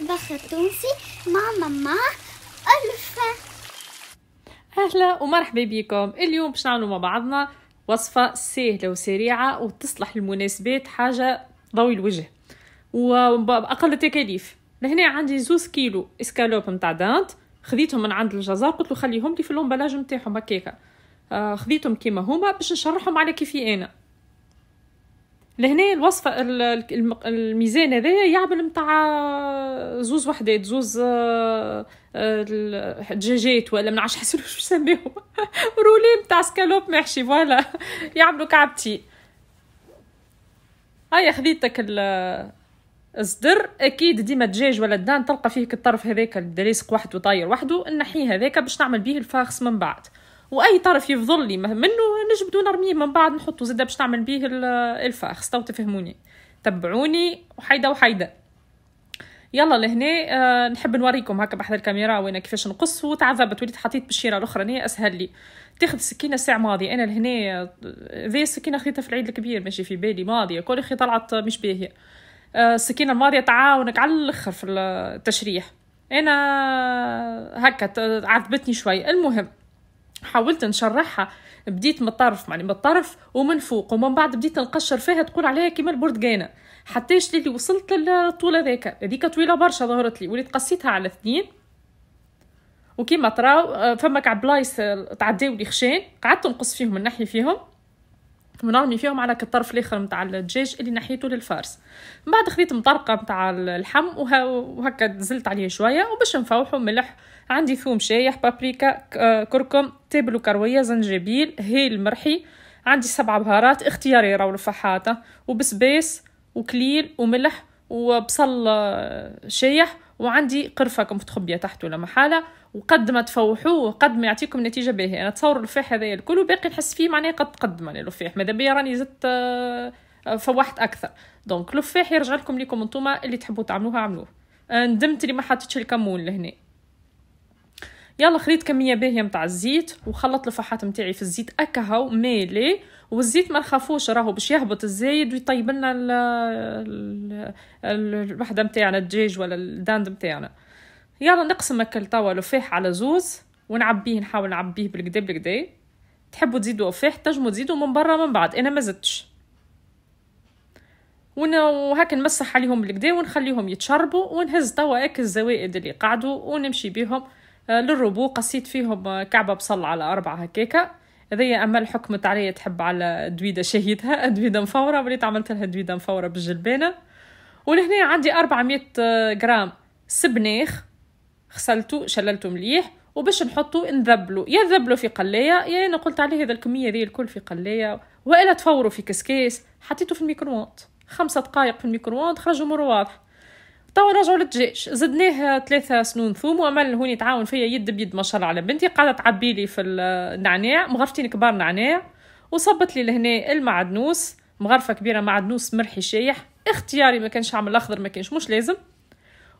المطبخ التونسي مع ماما ألفة أهلا ومرحبا بكم اليوم باش نعملوا مع بعضنا وصفة سهلة وسريعة وتصلح المناسبات حاجة ضوي الوجه وبأقل تكاليف لهنا عندي زوز كيلو اسكالوب متاع دانت خذيتهم من عند الجزار قلت له خليهم لي في الامبلاج نتاعهم هكاكا آه، خذيتهم كيما هما باش نشرحهم على كيفي انا لهنا الوصفه الميزان هذايا يعمل نتاع زوز وحدات زوز آه، آه، دجاجات ولا ما نعرفش حسوا واش نسميهم رولي نتاع سكالوب محشي فوالا يعملوا كعبتي هيا خديتك الصدر اكيد ديما دجاج ولا دان تلقى فيه الطرف هذاك الدريسق وحده طاير وحده نحيه هذاك باش نعمل بيه الفاخس من بعد واي طرف يفضل لي منه نجبدو نرميه من بعد نحطو زاده باش نعمل بيه الفاخس تو تفهموني تبعوني وحيدة وحيدة يلا لهنا آه نحب نوريكم هكا بحذا الكاميرا وانا كيفاش نقص وتعذبت وليت حطيت بالشيره هي اسهل لي تاخذ السكينه الساعه ماضيه انا لهنا آه، ذي السكينه خذيتها في العيد الكبير ماشي في بالي ماضيه كل اخي طلعت مش باهيه آه، السكينه الماضيه تعاونك على الاخر في التشريح انا هكا عذبتني شوي المهم حاولت نشرحها بديت من الطرف يعني من الطرف ومن فوق ومن بعد بديت نقشر فيها تقول عليها كيما البرتقانه حتى اللي وصلت للطول هذاك هذيك طويله برشا ظهرت لي وليت قصيتها على اثنين وكيما تراو فما بلايص تعداو لي خشان قعدت نقص فيهم نحي فيهم ونرمي فيهم على الطرف الاخر نتاع الدجاج اللي نحيته للفارس من بعد خليت مطرقه نتاع اللحم وهكا نزلت عليه شويه وباش نفوحو ملح عندي ثوم شايح بابريكا آه، كركم تيبلو كرويه زنجبيل هيل مرحي عندي سبع بهارات اختياري راهو الفحاطه وبسباس وكليل وملح وبصل آه، شايح وعندي قرفه كم مخبيه تحته ولا محاله وقد ما تفوحوه وقد ما يعطيكم نتيجه باهيه انا تصور الفيح هذايا الكل وباقي نحس فيه معناه قد تقدم انا الفيح ماذا بيا راني زدت آه، فوحت اكثر دونك الفيح يرجع لكم ليكم انتوما اللي تحبوا تعملوها عملوه آه، ندمت لي ما حطيتش الكمون لهنا يلا خليت كميه باهيه متاع الزيت وخلطت الفحات متاعي في الزيت اكهو مالي والزيت ما نخافوش راهو باش يهبط الزايد ويطيب لنا الوحده نتاعنا الدجاج ولا الداند نتاعنا يلا نقسم اكل توا لفاح على زوز ونعبيه نحاول نعبيه بالكدا بالكدا تحبوا تزيدوا لفاح تنجموا تزيدوا من برا من بعد انا ما زدتش وهاكا نمسح عليهم الكدا ونخليهم يتشربوا ونهز توا الزوائد اللي قعدوا ونمشي بيهم آه، للربو قصيت فيهم آه، كعبة بصل على أربعة هكاكا هذيا أمل حكمت عليا تحب على دويدة شهيتها دويدة مفورة وليت عملت لها دويدة مفورة بالجلبانة ولهنا عندي 400 غرام سبناخ غسلته شللته مليح وباش نحطو نذبلو يا ذبلو في قلايه يا انا قلت عليه هذا الكميه ذي الكل في قلايه والا تفورو في كسكاس حطيته في الميكرووند خمسة دقائق في الميكرووند خرجوا مرة واضح توا رجعوا للدجاج زدناه ثلاثة سنون ثوم وامل هوني تعاون فيا يد بيد ما شاء الله على بنتي قاعده تعبيلي في النعناع مغرفتين كبار نعناع وصبت لي لهنا المعدنوس مغرفه كبيره معدنوس مرحي شايح اختياري ما كانش عمل اخضر ما كانش مش لازم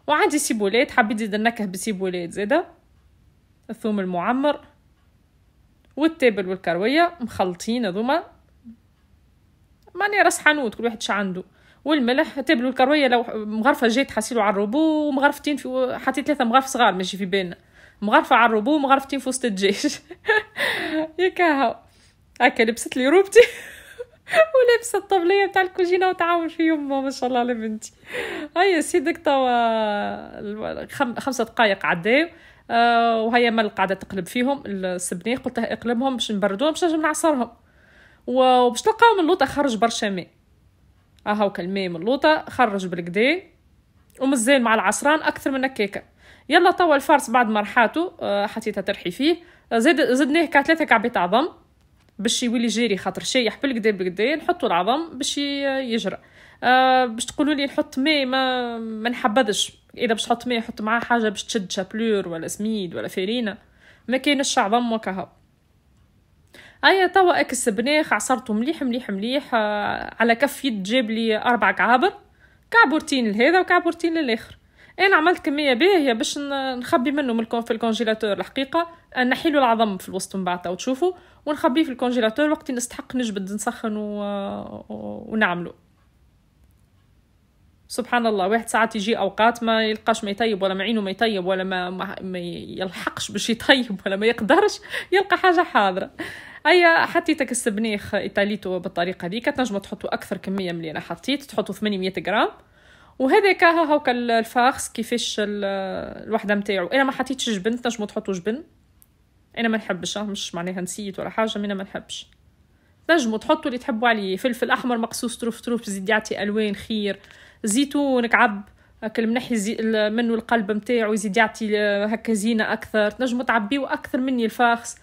وعندي سيبولات حبيت زيد النكهه بسيبولات زيدا الثوم المعمر والتابل والكرويه مخلطين هذوما ماني راس حانوت كل واحد ش عنده والملح تابلو الكرويه لو مغرفه جيت حاسيلو على الروبو ومغرفتين في حطيت ثلاثه مغارف صغار ماشي في بالنا مغرفه على الروبو ومغرفتين في وسط الجيش ياك هاو هكا لبست لي روبتي ولابسه الطبليه تاع الكوجينه وتعاون في يمه ما شاء الله على بنتي هيا سيدك توا خمسه دقائق عداو آه وهي مل قاعده تقلب فيهم السبنيه قلت لها اقلبهم باش نبردوهم باش نجم نعصرهم وباش تلقاهم اللوطه خرج برشا ماء اهو كلمه من اللوطه خرج بالكدي ومزال مع العصران اكثر من هكاكا يلا توا الفرس بعد ما رحاتو آه، حطيتها ترحي فيه آه، زيد زدناه كثلاثة ثلاثه كعبات عظم باش يولي جاري خاطر شايح بالكدا بالكدي نحطو العظم باش آه، يجرى أه باش تقولوا لي نحط ماء ما ما نحبذش اذا باش تحط ماء حط معاه حاجه باش تشد شابلور ولا سميد ولا فرينه ما كاينش عظم وكهو ايا توا اكس بناخ عصرته مليح مليح مليح آه، على كف يد جاب لي اربع كعابر كعبورتين لهذا وكعبورتين للاخر انا عملت كميه باهيه باش نخبي منه من في الكونجيلاتور الحقيقه نحيلو العظم في الوسط من بعد وتشوفوا ونخبيه في الكونجيلاتور وقت نستحق نجبد نسخن آه، و... ونعمله سبحان الله واحد ساعات يجي اوقات ما يلقاش ما يطيب ولا معينه ما يطيب ولا ما, ما يلحقش باش يطيب ولا ما يقدرش يلقى حاجه حاضره اي حطيتك السبنيخ ايطاليتو بالطريقه هذيك تنجموا تحطوا اكثر كميه من اللي انا حطيت تحطوا 800 غرام وهذاك ها هوكا الفاخس كيفاش الوحده نتاعو انا ما حطيتش جبن تنجموا تحطوا جبن انا ما نحبش مش معناها نسيت ولا حاجه انا ما نحبش تنجموا تحطوا اللي تحبوا عليه فلفل احمر مقصوص تروف تروف زيد يعطي الوان خير زيتون كعب هكا المنحي زي منه القلب نتاعو يزيد يعطي هكا زينه اكثر تنجموا تعبيو اكثر مني الفاخس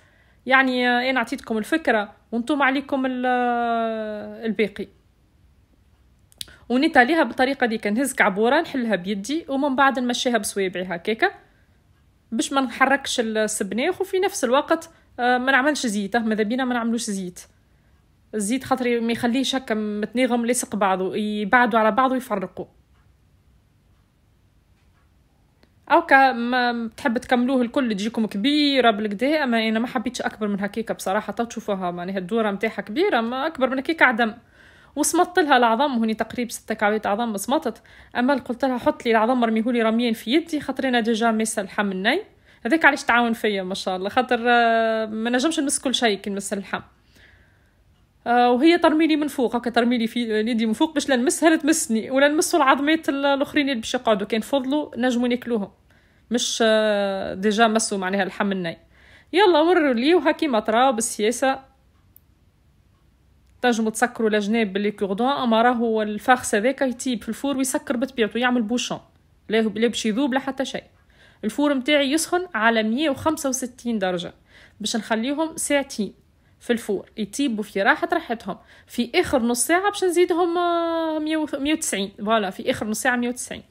يعني انا عطيتكم الفكره وانتم عليكم الباقي ونيت عليها بالطريقه دي كنهز كعبوره نحلها بيدي ومن بعد نمشيها بصوابعي هكاكا باش ما نحركش السبناخ وفي نفس الوقت آه، ما نعملش زيت أه، ماذا بينا ما نعملوش زيت الزيت خاطر ما يخليهش هكا متناغم لاصق بعضه يبعدوا على بعضه ويفرقوا او كما تحب تكملوه الكل تجيكم كبيره بالكدا اما انا ما حبيتش اكبر من هكيكه بصراحه تو تشوفوها معناها الدوره نتاعها كبيره ما اكبر من هكيك عدم وسمطت لها العظم هوني تقريبا ستة كعبات عظم صمتت اما قلت لها حط لي العظم رميهولي رميين في يدي خاطر انا ديجا ماسه اللحم الني هذاك علاش تعاون فيا ما شاء الله خاطر آه، ما نجمش نمس كل شيء كي نمس اللحم آه، وهي ترميلي من فوق هكا ترميلي في يدي من فوق باش لا نمسها لا تمسني ولا نمسوا العظمات الاخرين اللي باش يقعدوا كان فضلوا نجموا ناكلوهم مش آه، ديجا مسوا معناها اللحم الني يلا مروا لي وهاكي ما تراو بالسياسه تنجموا تسكروا لجناب باللي كوردون اما راهو الفاخس هذاك يطيب في الفور ويسكر بطبيعته يعمل بوشون لا لا باش يذوب لا حتى شيء الفور متاعي يسخن على 165 درجه باش نخليهم ساعتين في الفور يتيبوا في راحة راحتهم في آخر نص ساعة باش نزيدهم آه، مية وتسعين فوالا في آخر نص ساعة مية وتسعين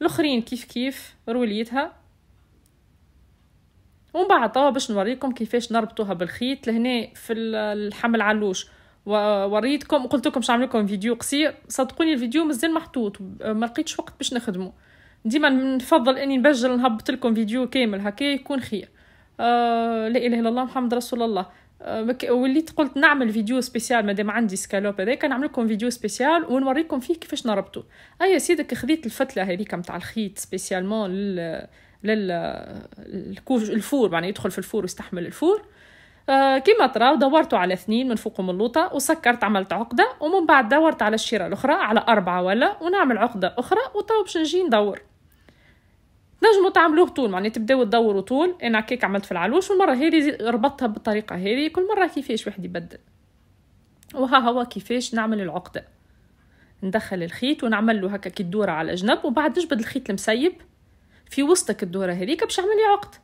الآخرين كيف كيف روليتها ومن بعد توا باش نوريكم كيفاش نربطوها بالخيط لهنا في الحمل علوش ووريتكم قلت لكم شنو لكم فيديو قصير صدقوني الفيديو مازال محطوط ما لقيتش وقت باش نخدمه ديما نفضل اني نبجل نهبط لكم فيديو كامل هكا يكون خير آه لا اله الا الله محمد رسول الله أه، وليت قلت نعمل فيديو سبيسيال مادام عندي سكالوب هذاك نعمل لكم فيديو سبيسيال ونوريكم فيه كيفاش نربطو اي سيدك خذيت الفتله هذيك نتاع الخيط سبيسيالمون لل للكوش الفور يعني يدخل في الفور ويستحمل الفور آه كيما ترى دورته على اثنين من فوقهم اللوطة وسكرت عملت عقدة ومن بعد دورت على الشيرة الأخرى على أربعة ولا ونعمل عقدة أخرى وطاو باش نجي ندور نجموا تعملوه طول معناها تبداو تدوروا طول انا كيك عملت في العلوش والمره هذه ربطتها بالطريقه هذه كل مره كيفاش واحد يبدل وها هو كيفاش نعمل العقده ندخل الخيط ونعمل له هكا كي الدوره على جنب وبعد نجبد الخيط المسيب في وسطك الدوره هذيك باش نعمل لي عقد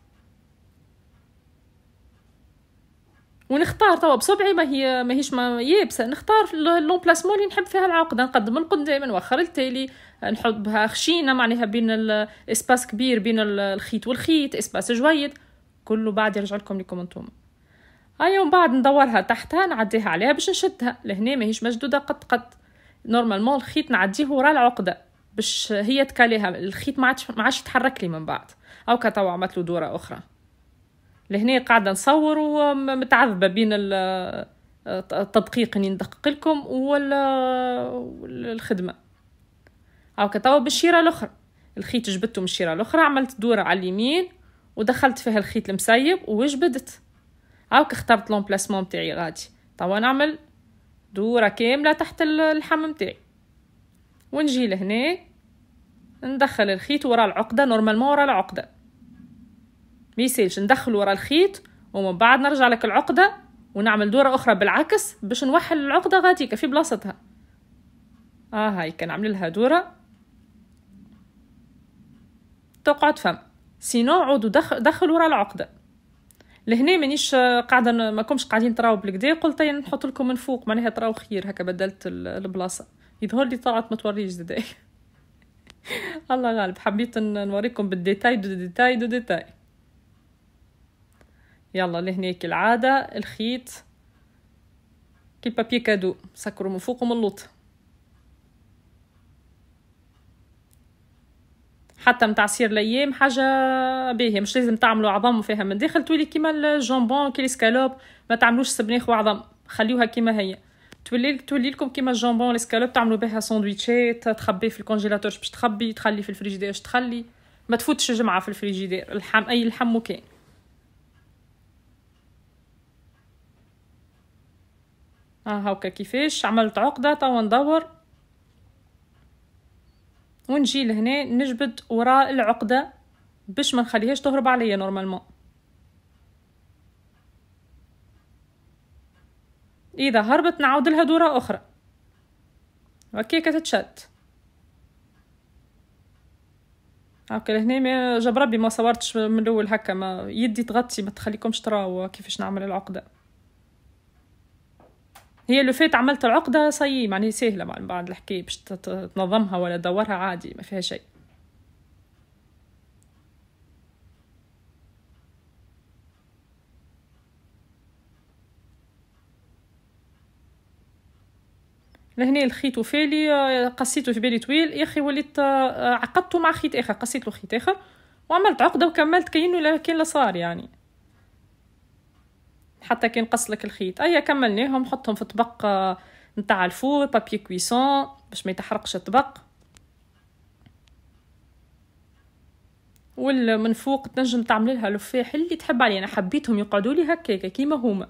ونختار توا بصبعي ما هي ماهيش ما يابسه نختار اللومبلاسمون اللي نحب فيها العقده نقدم القدام نوخر التالي نحطها خشينه معناها بين الاسباس كبير بين الخيط والخيط اسباس جويد كله بعد يرجع لكم لكم انتم هيا ومن بعد ندورها تحتها نعديها عليها باش نشدها لهنا ماهيش مشدوده قط قط نورمالمون الخيط نعديه ورا العقده باش هي تكاليها الخيط ما عادش ما عادش يتحرك لي من بعد او توا عملت له دوره اخرى لهنا قاعده نصور ومتعذبه بين التدقيق اني ندقق لكم والخدمه هاكا توا بالشيره الاخرى الخيط جبدته من الشيره الاخرى عملت دوره على اليمين ودخلت فيها الخيط المسيب وجبدت هاكا اخترت لومبلاسمون نتاعي غادي توا نعمل دوره كامله تحت اللحم نتاعي ونجي لهنا ندخل الخيط ورا العقده نورمالمون ورا العقده ما ندخل ورا الخيط ومن بعد نرجع لك العقده ونعمل دوره اخرى بالعكس باش نوحل العقده غاديكا في بلاصتها اه هاي كنعمل لها دوره تقعد فم سينو عودوا دخل دخلوا ورا العقده لهنا مانيش قاعده ما كومش قاعدين تراو بالكدا قلت نحط لكم من فوق معناها تراو خير هكا بدلت البلاصه يظهر لي طلعت ما توريش الله غالب حبيت نوريكم بالديتاي دو ديتاي دو ديتاي يلا لهنا كالعاده الخيط كي بابي كادو سكروا من فوق ومن لوط حتى متاع سير الايام حاجه باهيه مش لازم تعملوا عظم فيها من داخل تولي كيما الجامبون كي الاسكالوب ما تعملوش سبناخ وعظم خليوها كيما هي تولي تولي لكم كيما الجامبون الاسكالوب تعملوا بها ساندويتشات تخبيه في الكونجيلاتور باش تخبي تخلي في الفريجيدير تخلي ما تفوتش جمعه في الفريجيدير الحم اي لحم وكان ها آه هاكا كيفاش عملت عقده توا ندور ونجي لهنا نجبد وراء العقدة باش ما نخليهاش تهرب عليا نورمالمون اذا هربت نعود لها دوره اخرى اوكي تتشد هاكا لهنا ما جاب ربي ما صورتش من الاول هكا ما يدي تغطي ما تخليكمش تراو كيفاش نعمل العقده هي لو فات عملت العقدة صي معني سهلة مع بعد الحكاية باش تنظمها ولا تدورها عادي ما فيها شيء لهنا الخيط وفالي آه، قصيته في بالي طويل يا اخي وليت آه، عقدته مع خيط اخر قصيت له خيط اخر وعملت عقده وكملت كانه كان صار يعني حتى كان لك الخيط ايا كملناهم نحطهم في طبق آه، نتاع الفور بابي كويسون باش ما يتحرقش الطبق والمن فوق تنجم تعمل لها لفاح اللي تحب عليه انا حبيتهم يقعدوا لي هكاك كيما هما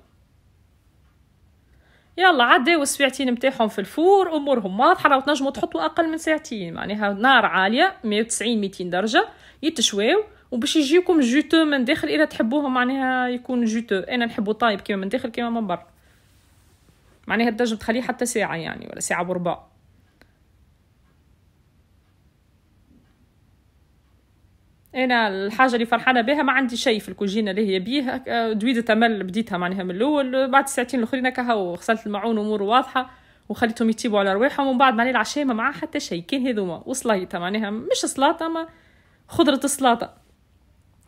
يلا عداو وسبعتين نتاعهم في الفور امورهم واضحه راه تنجموا تحطوا اقل من ساعتين معناها نار عاليه 190 200 درجه يتشواو وباش يجيكم جوتو من داخل اذا تحبوه معناها يكون جوتو انا نحبو طايب كيما من داخل كيما من برا معناها الدجاج تخليه حتى ساعه يعني ولا ساعه وربع انا الحاجه اللي فرحانه بها ما عندي شيء في الكوجينه اللي هي بيها آه، دويدة تمل بديتها معناها من الاول بعد الساعتين الاخرين كهو غسلت المعون امور واضحه وخليتهم يطيبوا على رواحهم ومن بعد معناها العشاء ما معاه حتى شيء كان هذوما وصليتها معناها مش سلاطه ما خضره السلاطه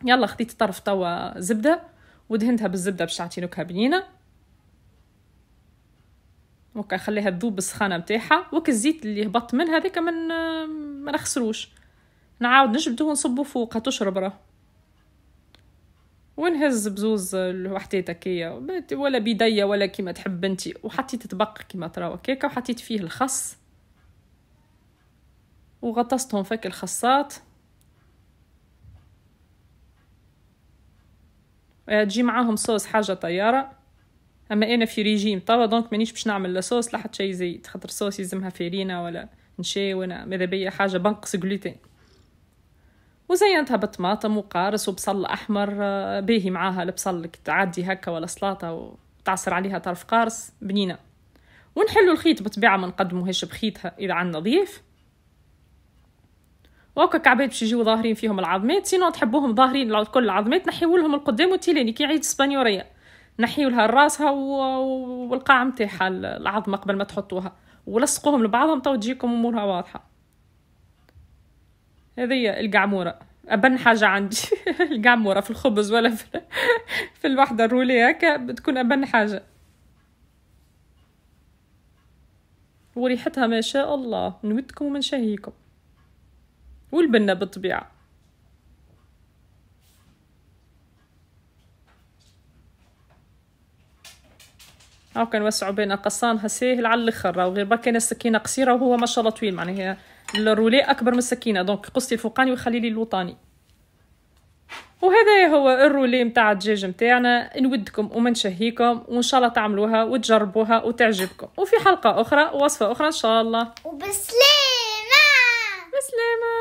يلا خديت طرف توا زبدة ودهنتها بالزبدة باش تعطي نكهة بنينة وكا خليها تذوب بالسخانة متاعها وك الزيت اللي هبط منها هذاكا من ما نخسروش نعاود نجبدو ونصبو فوقها تشرب راه ونهز بزوز الوحدات هكايا ولا بيديا ولا كيما تحب بنتي وحطيت طبق كيما تراو هكاكا وحطيت فيه الخس وغطستهم فك الخصات تجي معاهم صوص حاجة طيارة أما أنا في ريجيم توا دونك مانيش باش نعمل لا صوص لحد شي زيت خاطر صوص يلزمها فيرينا ولا نشي وأنا ماذا بيا حاجة بنقص جلوتين وزينتها بطماطم وقارص وبصل أحمر آه، باهي معاها البصل تعدي هكا ولا سلطة وتعصر عليها طرف قارص بنينة ونحلو الخيط بطبيعة ما نقدموهش بخيطها إذا عندنا ضيف وهكا كعباد باش يجيو ظاهرين فيهم العظمات سينو تحبوهم ظاهرين كل العظمات نحيو لهم القدام والتيلاني كي عيد اسبانيوريه نحيو لها راسها و... والقاع نتاعها العظمه قبل ما تحطوها ولصقوهم لبعضهم تو تجيكم امورها واضحه هذه القعموره ابن حاجه عندي القعموره في الخبز ولا في, في الوحده الروليه هكا بتكون ابن حاجه وريحتها ما شاء الله نمتكم ودكم ومن شهيكم والبنة بالطبيعة أو كان وسعوا بين القصان هسيه على الاخر وغير بركان السكينة قصيرة وهو ما شاء الله طويل معناها الرولي أكبر من السكينة دونك قصتي الفوقاني ويخلي لي الوطاني وهذا هو الرولي متاع الدجاج متاعنا نودكم وما نشهيكم وان شاء الله تعملوها وتجربوها وتعجبكم وفي حلقة أخرى وصفة أخرى إن شاء الله وبسلامة بسلامة